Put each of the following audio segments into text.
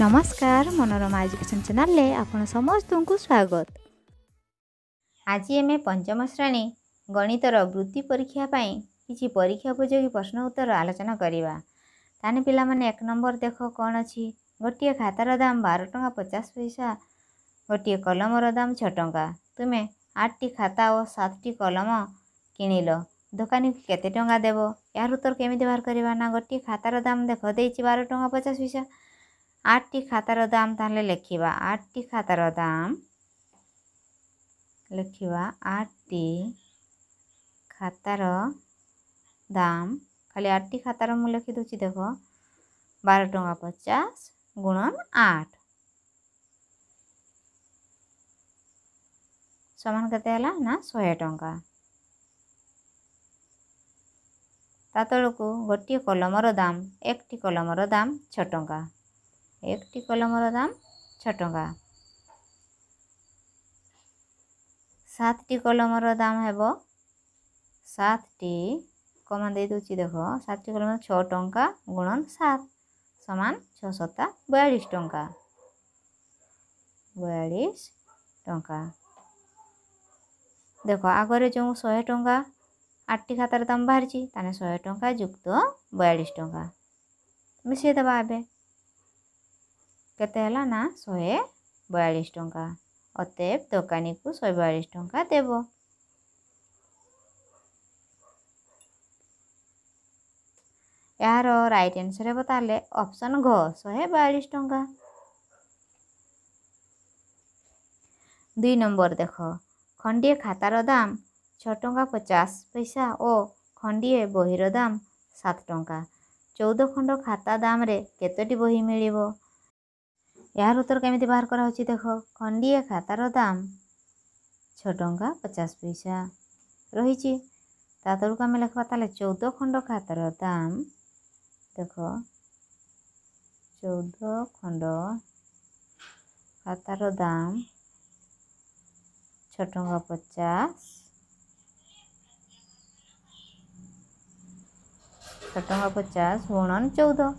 ନମସ୍କାର ମନୋରମା ଏଜୁକେସନ୍ ଚ୍ୟାନେଲରେ ଆପଣ ସମସ୍ତଙ୍କୁ ସ୍ୱାଗତ ଆଜି ଆମେ ପଞ୍ଚମ ଶ୍ରେଣୀ ଗଣିତର ବୃତ୍ତି ପରୀକ୍ଷା ପାଇଁ କିଛି ପରୀକ୍ଷା ଉପଯୋଗୀ ପ୍ରଶ୍ନ ଉତ୍ତର ଆଲୋଚନା କରିବା ତାହେଲେ ପିଲାମାନେ ଏକ ନମ୍ବର ଦେଖ କ'ଣ ଅଛି ଗୋଟିଏ ଖାତାର ଦାମ ବାର ଟଙ୍କା ପଚାଶ ପଇସା ଗୋଟିଏ କଲମର ଦାମ ଛଅ ଟଙ୍କା ତୁମେ ଆଠଟି ଖାତା ଓ ସାତଟି କଲମ କିଣିଲ ଦୋକାନୀକୁ କେତେ ଟଙ୍କା ଦେବ ଏହାର ଉତ୍ତର କେମିତି ବାହାର କରିବା ନା ଗୋଟିଏ ଖାତାର ଦାମ ଦେଖ ଦେଇଛି ବାର ଟଙ୍କା ପଚାଶ ପଇସା ଆଠଟି ଖାତାର ଦାମ ତାହେଲେ ଲେଖିବା ଆଠଟି ଖାତାର ଦାମ ଲେଖିବା ଆଠଟି ଖାତାର ଦାମ ଖାଲି ଆଠଟି ଖାତାର ମୁଁ ଲେଖିଦେଉଛି ଦେଖ ବାର ଟଙ୍କା ପଚାଶ ଗୁଣନ ଆଠ ସମାନ କେତେ ହେଲା ନା ଶହେ ଟଙ୍କା ତା ତଳକୁ ଗୋଟିଏ କଲମର ଦାମ ଏକଟି କଲମର ଦାମ ଛଅ ଟଙ୍କା একটি কলমର দাম ছ ଟଙ୍କା সাতটি কলমର দাম ହେବ সাতটি কমা দিয়ে দেଉଛି দেখ সাতটি কলমର ছ ଟଙ୍କା ଗୁଣନ ସାତ ସମାନ ଛ ସତା ବୟାଳିଶ ଟଙ୍କା ବୟାଳିଶ ଟଙ୍କା ଦେଖ ଆଗରେ ଯେଉଁ ଶହେ ଟଙ୍କା ଆଠଟି ଖାତାର ଦାମ ବାହାରିଛି ତାହେଲେ ଶହେ ଟଙ୍କା ଯୁକ୍ତ ବୟାଳିଶ ଟଙ୍କା ମିଶାଇଦେବା ଏବେ କେତେ ହେଲା ନା ଶହେ ବୟାଳିଶ ଟଙ୍କା ଅତଏବ ଦୋକାନୀକୁ ଶହେ ବୟାଳିଶ ଟଙ୍କା ଦେବ ଏହାର ରାଇଟ୍ ଆନ୍ସର୍ ହେବ ତାହେଲେ ଅପସନ୍ ଘ ଶହେ ବୟାଳିଶ ଟଙ୍କା ଦୁଇ ନମ୍ବର ଦେଖ ଖଣ୍ଡିଏ ଖାତାର ଦାମ ଛଅ ଟଙ୍କା ପଚାଶ ପଇସା ଓ ଖଣ୍ଡିଏ ବହିର ଦାମ ସାତ ଟଙ୍କା ଚଉଦ ଖଣ୍ଡ ଖାତା ଦାମରେ କେତୋଟି ବହି ମିଳିବ ଏହାର ଉତ୍ତର କେମିତି ବାହାର କରାହେଉଛି ଦେଖ ଖଣ୍ଡିଏ ଖାତାର ଦାମ ଛଅ ଟଙ୍କା ପଚାଶ ପଇସା ରହିଛି ତା ତଳକୁ ଆମେ ଲେଖିବା ତାହେଲେ ଚଉଦ ଖଣ୍ଡ ଖାତାର ଦାମ ଦେଖ ଚଉଦ ଖଣ୍ଡ ଖାତାର ଦାମ ଛଅ ଟଙ୍କା ପଚାଶ ଛଅ ଟଙ୍କା ପଚାଶ ଗୁଣନ ଚଉଦ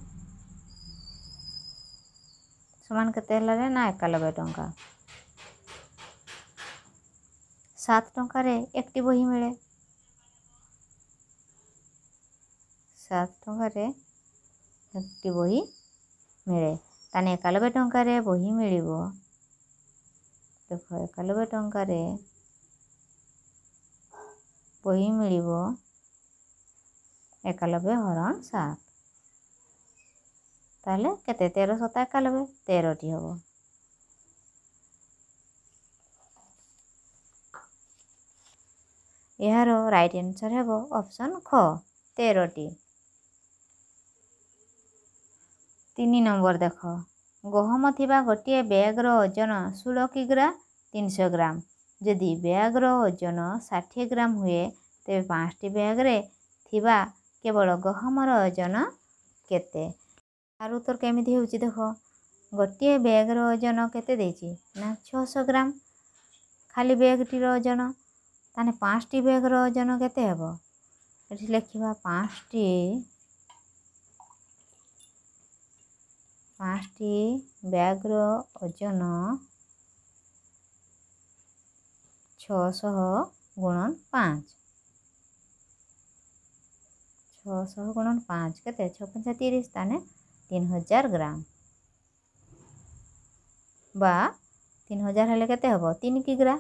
সমান কত লাগে 91 টাকা 7 টাকা রে একটি বই মিলে 7 টাকা রে একটি বই মিলে tane 91 টাকা রে বই মিলিবো দেখো 91 টাকা রে বই মিলিবো 91 হরণ 7 ତାହେଲେ କେତେ ତେର শত একানব্বই ତେରଟି ହେବ ଏହାର ରାଇଟ୍ ଆନ୍ସର୍ ହେବ অপশন ଖ ତେରଟି ତିନି ନମ୍ବର ଦେଖ ଗହମ ଥିବା ଗୋଟିଏ ବ୍ୟାଗ୍ର ଓଜନ ଷୋହଳ କିଗ୍ରା ତିନିଶହ ଗ୍ରାମ ଯଦି ବ୍ୟାଗ୍ର ଓଜନ ଷାଠିଏ ଗ୍ରାମ ହୁଏ ତେବେ ପାଞ୍ଚଟି ବ୍ୟାଗ୍ରେ ଥିବା କେବଳ ଗହମର ଓଜନ କେତେ ଆର୍ ଉତ୍ତର କେମିତି ହେଉଛି ଦେଖ ଗୋଟିଏ ବ୍ୟାଗ୍ର ଓଜନ କେତେ ଦେଇଛି ନା ଛଅଶହ ଗ୍ରାମ ଖାଲି ବ୍ୟାଗ୍ଟିର ଓଜନ ତାହେଲେ ପାଞ୍ଚଟି ବ୍ୟାଗ୍ର ଓଜନ କେତେ ହେବ ଏଠି ଲେଖିବା ପାଞ୍ଚଟି ପାଞ୍ଚଟି ବ୍ୟାଗ୍ର ଓଜନ ଛଅଶହ ଗୁଣନ ପାଞ୍ଚ ଛଅଶହ ଗୁଣନ ପାଞ୍ଚ କେତେ ଛଅ ପଞ୍ଚା ତିରିଶ ତାହେଲେ তিন হাজার গ্রাম বা তিন হাজার হলে কেতে হব তিন কিগ্রা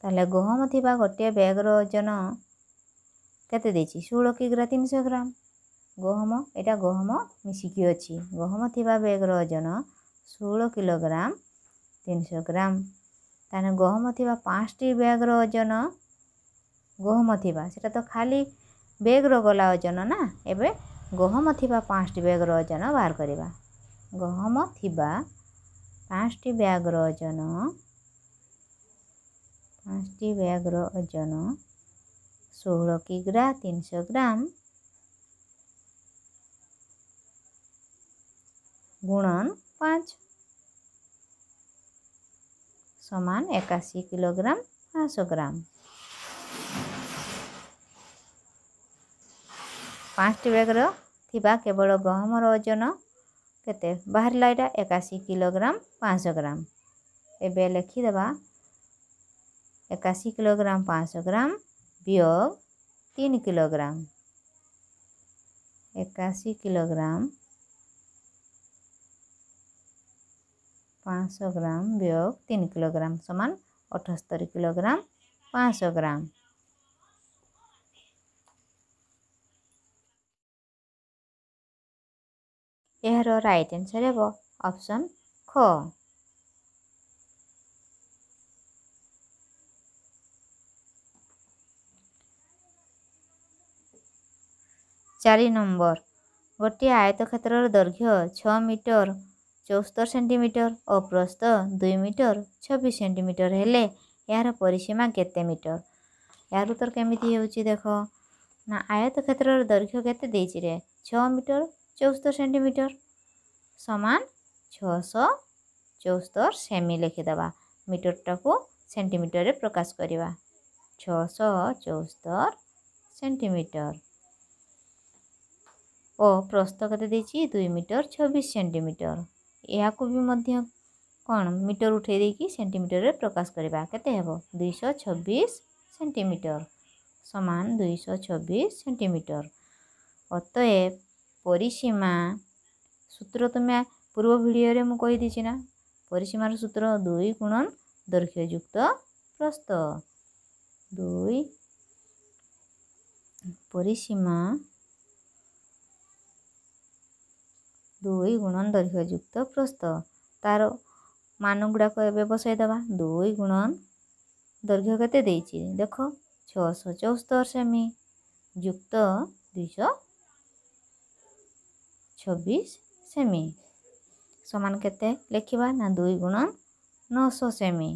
তাহলে গহম থিবা গোটিয়ে ব্যাগর ওজন কেতে দিয়েছি ষোল কিগ্রা তিনশো গ্রাম গহম এটা গহম মিশিকি অছি গহম থিবা ব্যাগর ওজন ষোল কিলোগ্রাম তিনশো গ্রাম তাহলে গহম থিবা পাঁচটি ব্যাগর ওজন গহম থিবা সেটা তো খালি ବ୍ୟାଗ୍ର ଗଲା ଓଜନ ନା ଏବେ ଗହମ ଥିବା ପାଞ୍ଚଟି ବ୍ୟାଗ୍ର ଓଜନ ବାହାର କରିବା ଗହମ ଥିବା ପାଞ୍ଚଟି ବ୍ୟାଗ୍ର ଓଜନ ପାଞ୍ଚଟି ବ୍ୟାଗ୍ର ଓଜନ ଷୋହଳ କିଗ୍ରା ତିନିଶହ ଗ୍ରାମ ଗୁଣନ ପାଞ୍ଚ ସମାନ ଏକାଅଶୀ କିଲୋଗ୍ରାମ ପାଞ୍ଚଶହ ଗ୍ରାମ ପାଞ୍ଚଟି ବ୍ୟାଗ୍ର ଥିବା କେବଳ ଗହମର ଓଜନ କେତେ ବାହାରିଲା ଏଇଟା ଏକାଅଶୀ କିଲୋଗ୍ରାମ ପାଞ୍ଚଶହ ଗ୍ରାମ ଏବେ ଲେଖିଦେବା ଏକାଅଶୀ କିଲୋଗ୍ରାମ ପାଞ୍ଚଶହ ଗ୍ରାମ ବିୟୋଗ ତିନି କିଲୋଗ୍ରାମ ଏକାଅଶୀ କିଲୋଗ୍ରାମ ପାଞ୍ଚଶହ ଗ୍ରାମ ବିୟୋଗ ତିନି କିଲୋଗ୍ରାମ ସମାନ ଅଠସ୍ତରୀ କିଲୋଗ୍ରାମ ପାଞ୍ଚଶହ ଗ୍ରାମ ଏହାର ରାଇଟ୍ ଆନ୍ସର୍ ହେବ ଅପସନ୍ ଖ ଚାରି ନମ୍ବର ଗୋଟିଏ ଆୟତ କ୍ଷେତ୍ରର ଦୈର୍ଘ୍ୟ ଛଅ ମିଟର ଚଉସ୍ତର ସେଣ୍ଟିମିଟର ଓ ପ୍ରସ୍ତ ଦୁଇ ମିଟର ଛବିଶ ସେଣ୍ଟିମିଟର ହେଲେ ଏହାର ପରିସୀମା କେତେ ମିଟର ଏହାର ଉତ୍ତର କେମିତି ହେଉଛି ଦେଖ ନା ଆୟତ କ୍ଷେତ୍ରର ଦୈର୍ଘ୍ୟ କେତେ ଦେଇଛି ଛଅ ମିଟର चौस्तर सेमिटर सामान छःश चौस्तर सेमी लिखिद मीटरटा को सेंटीमिटर प्रकाश करवा छःश चौस्तर सेंटीमिटर और प्रस्त कत दुई मीटर छब्बीस सेंटीमिटर यह भी कौन मीटर उठे सेमिटर रे प्रकाश करवा के दुई छब्बीस सेंटीमिटर सामान दुई छब्बीस सेंटीमिटर अतए পরিসীমা সূত্র তুমি পূর্ব ভিডিওরে মু কইদিছি না পরিসীমার সূত্র দুই গুণন দৈর্ঘ্যযুক্ত প্রস্থ দুই পরিসীমা দুই গুণন দৈর্ঘ্যযুক্ত প্রস্থ তার মান গুড়াক এবে বসাইদেবা দুই গুণন দৈর্ঘ্য কেতে দেইছি দেখো ছশো চৌস্তর সেমি যুক্ত দুইশো চব্বিশ সেমি সমান কেতে লেখিবা না দুই গুণ নশো সেমি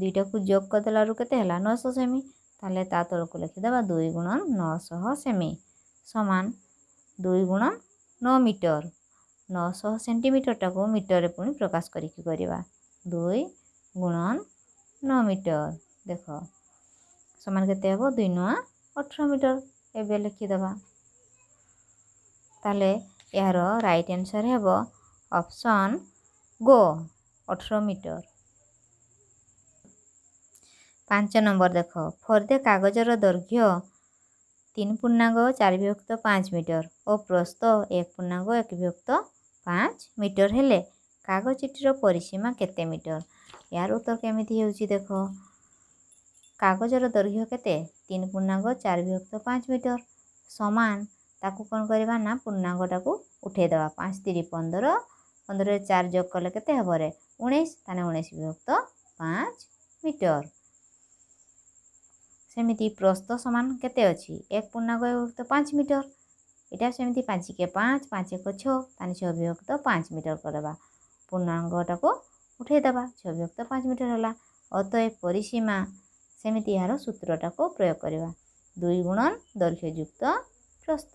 দুইটাকে যোগ করেদেলার কেতে হল নশো সেমি তাহলে তা তলক লিখিদেবা দুই গুণ নশহ সেমি সমান দুই গুণ ন মিটর নশহ সেটিমিটরটাকে মিটরে পুঁ প্রকাশ করিকি করা দুই গুণ ন মিটর দেখ সমান কেতে হব দুই নয় অঠর মিটর এবে লিখিদেবা তাহলে ଏହାର ରାଇଟ୍ ଆନ୍ସର୍ ହେବ ଅପସନ୍ ଗୋ ଅଠର ମିଟର ପାଞ୍ଚ ନମ୍ବର ଦେଖ ଫର୍ଦ୍ଦେ କାଗଜର ଦୈର୍ଘ୍ୟ ତିନି ପୂର୍ଣ୍ଣାଙ୍ଗ ଚାରି ବିଭକ୍ତ ପାଞ୍ଚ ମିଟର ଓ ପ୍ରସ୍ତ ଏକ ପୂର୍ଣ୍ଣାଙ୍ଗ ଏକ ବିଭକ୍ତ ପାଞ୍ଚ ମିଟର ହେଲେ କାଗଜଟିର ପରିସୀମା କେତେ ମିଟର ଏହାର ଉତ୍ତର କେମିତି ହେଉଛି ଦେଖ କାଗଜର ଦୈର୍ଘ୍ୟ କେତେ ତିନି ପୂର୍ଣ୍ଣାଙ୍ଗ ଚାରି ବିଭକ୍ତ ପାଞ୍ଚ ମିଟର ସମାନ ତାକୁ କ'ଣ କରିବା ନା ପୂର୍ଣ୍ଣାଙ୍ଗଟାକୁ ଉଠାଇ ଦେବା ପାଞ୍ଚ ତିରି ପନ୍ଦର ପନ୍ଦରରେ ଚାରି ଯୋଗ କଲେ କେତେ ହେବରେ ଉଣେଇଶ ତାହେଲେ ଉଣେଇଶ ବିଭକ୍ତ ପାଞ୍ଚ ମିଟର ସେମିତି ପ୍ରସ୍ତ ସମାନ କେତେ ଅଛି ଏକ ପୂର୍ଣ୍ଣାଙ୍ଗ ବିଭକ୍ତ ପାଞ୍ଚ ମିଟର ଏଇଟା ସେମିତି ପାଞ୍ଚକେ ପାଞ୍ଚ ପାଞ୍ଚ ଏକ ଛଅ ତାହେଲେ ଛଅ ବିଭକ୍ତ ପାଞ୍ଚ ମିଟର କରିବା ପୂର୍ଣ୍ଣାଙ୍ଗଟାକୁ ଉଠାଇଦେବା ଛଅ ବିଭକ୍ତ ପାଞ୍ଚ ମିଟର ହେଲା ଅତଏବ ପରିସୀମା ସେମିତି ଏହାର ସୂତ୍ରଟାକୁ ପ୍ରୟୋଗ କରିବା ଦୁଇ ଗୁଣ ଦୈର୍ଘ୍ୟଯୁକ୍ତ প্রস্থ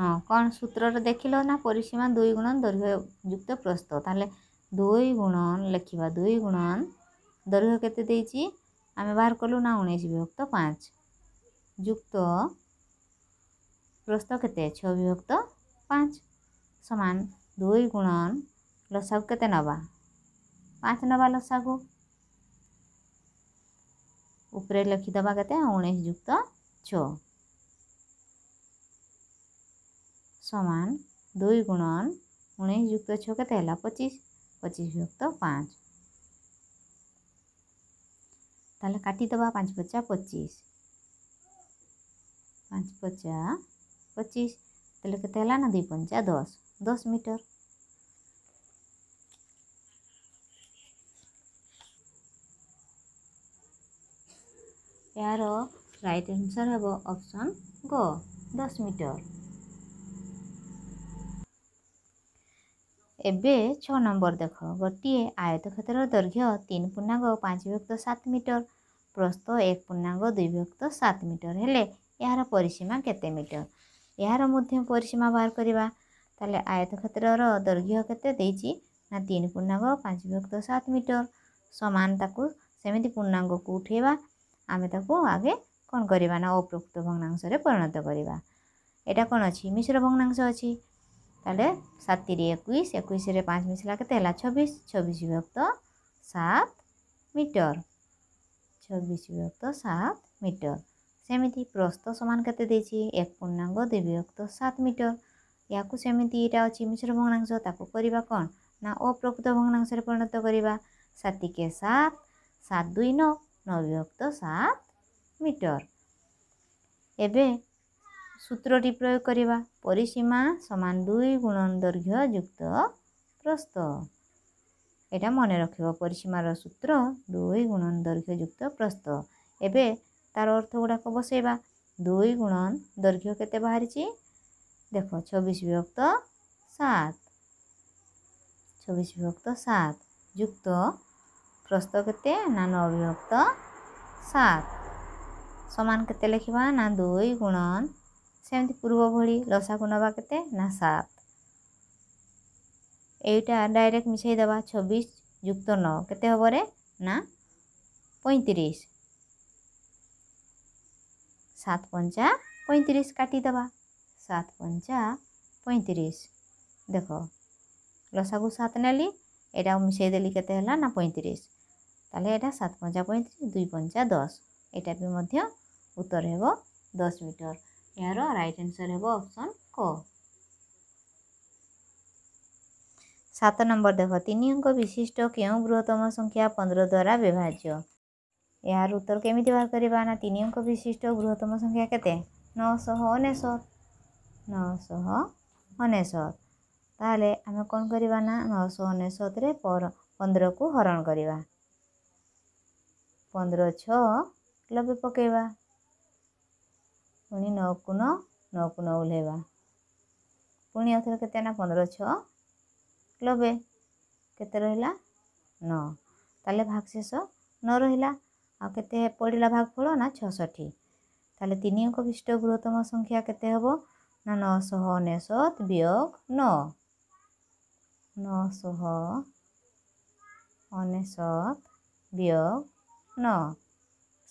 ହଁ କ'ଣ ସୂତ୍ରରେ ଦେଖିଲ ନା ପରିସୀମା ଦୁଇ ଗୁଣ ଦୈର୍ଘ୍ୟ ଯୁକ୍ତ ପ୍ରସ୍ତ ତାହେଲେ ଦୁଇ ଗୁଣ ଲେଖିବା ଦୁଇ ଗୁଣ ଦୈର୍ଘ୍ୟ କେତେ ଦେଇଛି ଆମେ ବାହାର କଲୁ ନା ଉଣେଇଶ ବିଭକ୍ତ ପାଞ୍ଚ ଯୁକ୍ତ ପ୍ରସ୍ତ କେତେ ଛଅ ବିଭକ୍ତ ପାଞ୍ଚ ସମାନ ଦୁଇ ଗୁଣ ଲସାଗୁ କେତେ ନେବା ପାଞ୍ଚ ନେବା ଲସାଗୁ ଉପରେ ଲେଖିଦେବା କେତେ ଉଣେଇଶ ଯୁକ୍ତ ଛଅ सामान दुई गुणन उन्नीस युक्त छ पचीस पचीस युक्त पाँच तेल काटिदे पांच पचा पचीस पांच पचा पचीस तेतला ना दुई पंचा दस दस मीटर यार राइट आंसर हम ऑप्शन ग दस मीटर ଏବେ ଛଅ ନମ୍ବର ଦେଖ ଗୋଟିଏ ଆୟତକ୍ଷେତ୍ରର ଦୈର୍ଘ୍ୟ ତିନି ପୂର୍ଣ୍ଣାଙ୍ଗ ପାଞ୍ଚ ବିଭକ୍ତ ସାତ ମିଟର ପ୍ରସ୍ତ ଏକ ପୂର୍ଣ୍ଣାଙ୍ଗ ଦୁଇ ବିଭକ୍ତ ସାତ ମିଟର ହେଲେ ଏହାର ପରିସୀମା କେତେ ମିଟର ଏହାର ମଧ୍ୟ ପରିସୀମା ବାହାର କରିବା ତାହେଲେ ଆୟତକ୍ଷେତ୍ରର ଦୈର୍ଘ୍ୟ କେତେ ଦେଇଛି ନା ତିନି ପୂର୍ଣ୍ଣାଙ୍ଗ ପାଞ୍ଚ ବିଭକ୍ତ ସାତ ମିଟର ସମାନ ତାକୁ ସେମିତି ପୂର୍ଣ୍ଣାଙ୍ଗକୁ ଉଠାଇବା ଆମେ ତାକୁ ଆଗେ କ'ଣ କରିବା ନା ଅପ୍ରକୃତ ଭଗ୍ନାଂଶରେ ପରିଣତ କରିବା ଏଇଟା କ'ଣ ଅଛି ମିଶ୍ର ଭଗ୍ନାଂଶ ଅଛି তাহলে সাত তিরি একুশ একুশে পাঁচ মিশলা কেতে হল ছবিশ ছবিশ বিভক্ত সাত মিটর ছবিশ বিভক্ত সাত মিটর সেমিতি প্রস্থ সমান কেতে দিয়েছি এক পূর্ণাঙ্গ দুই বিভক্ত সাত মিটর ইয়াকু সেমিতি এটা অছি মিশ্র ভগ্নাংশ তাকে করা কন না অপ্রকৃত ভগ্নাংশে পরিণত করা সাতিকে সাত সাত দুই ন বিভক্ত সাত মিটর এবে সূত্রটি প্রয়োগ করা পরিসীমা সমান দুই গুণন দৈর্ঘ্য যুক্ত প্রস্থ এটা মনে রাখব পরিসীমার সূত্র দুই গুণন দৈর্ঘ্য যুক্ত প্রস্থ এবে তার অর্থ গুড়াক বসাইবা দুই গুণন দৈর্ঘ্য কেতে বাহারিছি দেখ চবিশ বিভক্ত সাত চবিশ বিভক্ত সাত যুক্ত প্রস্থ কেতে না ন বিভক্ত সাত সমান কেতে লিখবা না দুই গুণন ସେମିତି ପୂର୍ବ ଭଳି ଲସାକୁ ନେବା କେତେ ନା ସାତ ଏଇଟା ଡାଇରେକ୍ଟ ମିଶାଇ ଦେବା ଛବିଶ ଯୁକ୍ତ ନଅ କେତେ ହେବରେ ନା ପଇଁତିରିଶ ସାତ ପଞ୍ଚା ପଇଁତିରିଶ କାଟିଦେବା ସାତ ପଞ୍ଚା ପଇଁତିରିଶ ଦେଖ ଲସାକୁ ସାତ ନେଲି এটা মিশাই দিলি কেতে হল না পঁয়ত্রিশ তাহলে এটা সাত পঞ্চা পঁয়ত্রিশ দুই পঞ্চা দশ এটা বি মধ্য উত্তর হব দশ মিটর ଏହାର ରାଇଟ୍ ଆନ୍ସର୍ ହେବ ଅପସନ୍ କ ସାତ ନମ୍ବର ଦେଖ ତିନି ଅଙ୍କ ବିଶିଷ୍ଟ କେଉଁ ବୃହତ୍ତମ ସଂଖ୍ୟା ପନ୍ଦର ଦ୍ୱାରା ବିଭାଜ୍ୟ ଏହାର ଉତ୍ତର କେମିତି ବାହାର କରିବା ନା ତିନି ଅଙ୍କ ବିଶିଷ୍ଟ ବୃହତ୍ତମ ସଂଖ୍ୟା କେତେ ନଅଶହ ଅନେଶତ ନଅଶହ ଅନେଶତ ତାହେଲେ ଆମେ କ'ଣ କରିବା ନା ନଅଶହ ଅନେଶତରେ ପର ପନ୍ଦରକୁ ହରଣ କରିବା ପନ୍ଦର ଛଅ ଲବେ ପକାଇବା ପୁଣି ନଅକୁ ନଅ ନଅକୁ ନଅ ଓହ୍ଲାଇବା ପୁଣି ଆଉଥରେ କେତେ ନା ପନ୍ଦର ଛଅ ନବେ କେତେ ରହିଲା ନଅ ତାହେଲେ ଭାଗଶେଷ ନଅ ରହିଲା ଆଉ କେତେ ପଡ଼ିଲା ଭାଗ ଫଳ ନା ଛଅଷଠି ତାହେଲେ ତିନି ଅଙ୍କ ବିଶିଷ୍ଟ ବୃହତ୍ତମ ସଂଖ୍ୟା କେତେ ହେବ ନା ନଅଶହ ଅନେଶତ ବିୟୋଗ ନଅ ନଅଶହ ଅନେଶତ ବିୟୋଗ ନଅ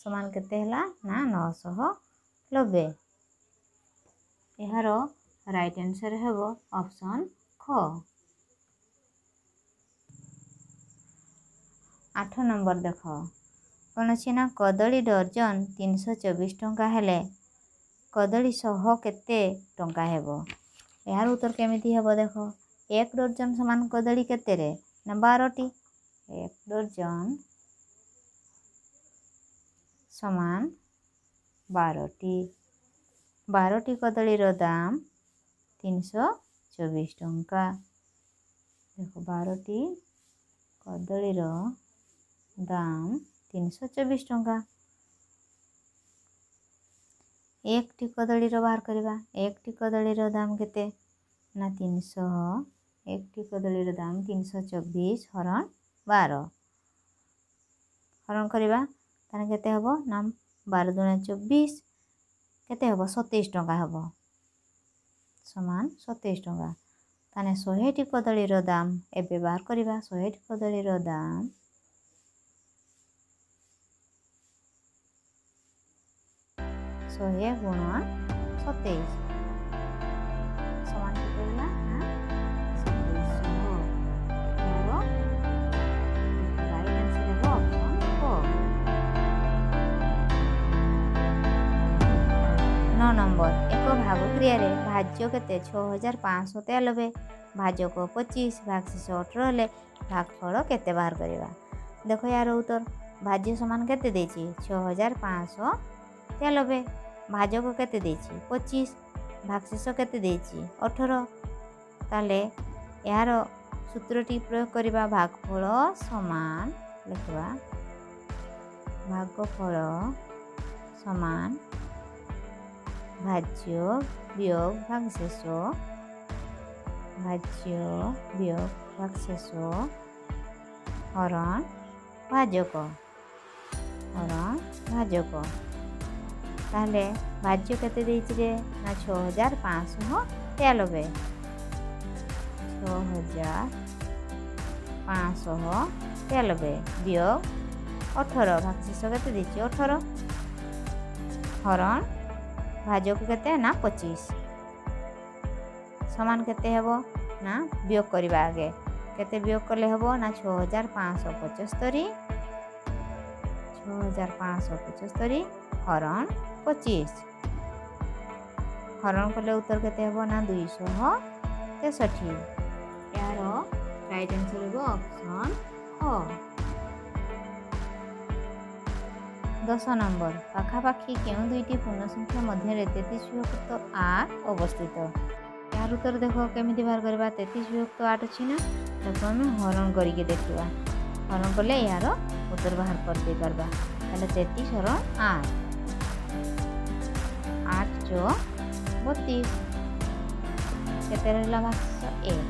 ସମାନ କେତେ ହେଲା ନା ନଅଶହ ଲବେ ଏହାର ରାଇଟ୍ ଆନ୍ସର୍ ହେବ ଅପସନ୍ ଖ ଆଠ ନମ୍ବର ଦେଖ କୌଣସି ନା କଦଳୀ ଡର୍ଜନ ତିନିଶହ ଚବିଶ ଟଙ୍କା ହେଲେ କଦଳୀ ଶହ କେତେ ଟଙ୍କା ହେବ ଏହାର ଉତ୍ତର କେମିତି ହେବ ଦେଖ ଏକ ଡର୍ଜନ ସମାନ କଦଳୀ କେତେରେ ନା ବାରଟି ଏକ ଡର୍ଜନ ସମାନ বারোটি বারোটি কদলীর দাম তিনশো চব্বিশ টঙ্কা দেখো বারোটি কদলীর দাম তিনশো চব্বিশ টঙ্কা একটি কদলীর বাହାର করা একটি কদলীর দাম কেতে না তিনশো একটি কদলীর দাম তিনশো চব্বিশ হরণ বার হরণ করা তাহলে କେତେ হব ନା ବାର ଦୁଣା ଚବିଶ କେତେ ହେବ ସତେଇଶ ଟଙ୍କା ହେବ ସମାନ ସତେଇଶ ଟଙ୍କା ତାହେଲେ ଶହେଟି କଦଳୀର ଦାମ ଏବେ ବାହାର କରିବା ଶହେଟି କଦଳୀର ଦାମ ଶହେ ଗୁଣ ସତେଇଶ ଜରିଆରେ ଭାଜ୍ୟ କେତେ ଛଅ ହଜାର ପାଞ୍ଚଶହ ତେୟାନବେ ଭାଜକ ପଚିଶ ଭାଗଶେଷ ଅଠର ହେଲେ ଭାଗଫଳ କେତେ ବାହାର କରିବା ଦେଖ ୟାର ଉତ୍ତର ଭାଜ୍ୟ ସମାନ କେତେ ଦେଇଛି ଛଅ ହଜାର ପାଞ୍ଚଶହ ତେୟାନବେ ଭାଜକ କେତେ ଦେଇଛି ପଚିଶ ଭାଗଶେଷ କେତେ ଦେଇଛି ଅଠର ତାହେଲେ ଏହାର ସୂତ୍ରଟି ପ୍ରୟୋଗ କରିବା ଭାଗଫଳ ସମାନ ଲେଖିବା ଭାଗଫଳ ସମାନ ভাজ্য বিয়োগ ভাগশেষ ভাজ্য বিয়োগ ভাগশেষ হরণ ভাজক হরণ ভাজক তাহলে ভাজ্য কেতে দিয়েছি রে না ছ হাজার পাঁচশহ তেয়ানবে ছ হাজার পাঁচশহ তেয়ানবে বিয়োগ অঠর ভাগশেষ কেতে দিয়েছি অঠর হরণ ଭାଜକୁ କେତେ ନା ପଚିଶ ସମାନ କେତେ ହେବ ନା ବିୟୋଗ କରିବା ଆଗେ କେତେ ବିୟୋଗ କଲେ ହେବ ନା ଛଅ ହଜାର ପାଞ୍ଚଶହ ପଞ୍ଚସ୍ତରୀ ଛଅ ହଜାର ପାଞ୍ଚଶହ ପଞ୍ଚସ୍ତରୀ ହରଣ ପଚିଶ ହରଣ କଲେ ଉତ୍ତର କେତେ ହେବ ନା ଦୁଇଶହ তেষট্টি এর রাইট আনসার হব অপশন অ দশ নম্বর পাখাপাখি কেউ দুইটি পূর্ণসংখ্যা মধ্যে তেত্রিশ বিভক্ত আট অবস্থিত তার উত্তর দেখ কেমিতি বার করা তেত্রিশ বিভক্ত আট অছি না তাকে আমি হরণ করিকি দেখা হরণ কলে এর উত্তর বাহার করে পারবা তাহলে তেত্রিশ হরণ আট আট চ বত্রিশ কত রা ভাগশ এক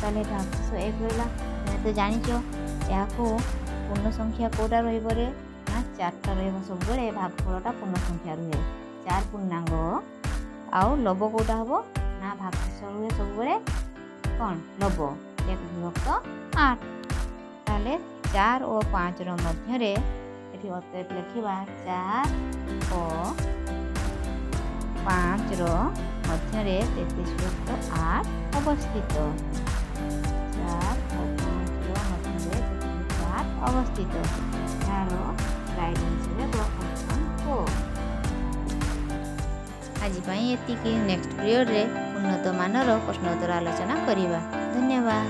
তাহলে এটা ভাগশ এক রহিলা তুমি তো জানিছ এখন পূর্ণ সংখ্যা কোটা রহব ନା ଚାରିଟା ରହିବ ସବୁବେଳେ ଏ ଭାଗଫଳଟା ପୂର୍ଣ୍ଣ ସଂଖ୍ୟା ରୁହେ ଚାରି ପୂର୍ଣ୍ଣାଙ୍ଗ ଆଉ ଲବ କେଉଁଟା ହେବ ନା ଭାଗଶେଷ ରୁହେ ସବୁବେଳେ କ'ଣ ଲବ ଏକ ବିଭକ୍ତ ଆଠ ତାହେଲେ ଚାର ଓ ପାଞ୍ଚର ମଧ୍ୟରେ ଏଠି ଅତେଟ ଲେଖିବା ଚାର ଓ ପାଞ୍ଚର ମଧ୍ୟରେ ତେତିଶ ବିଭକ୍ତ ଆଠ ଅବସ୍ଥିତ ଚାର ଓ ପାଞ୍ଚର ମଧ୍ୟରେ ଅବସ୍ଥିତ ଏହାର 来人すれば本当こう。ଆଜି ପାଇଁ ଏତିକି ନେକ୍ସଟ ପିରିୟଡ଼ରେ ଉନ୍ନତମାନର ପ୍ରଶ୍ନୋତ୍ତର ଆଲୋଚନା କରିବା ଧନ୍ୟବାଦ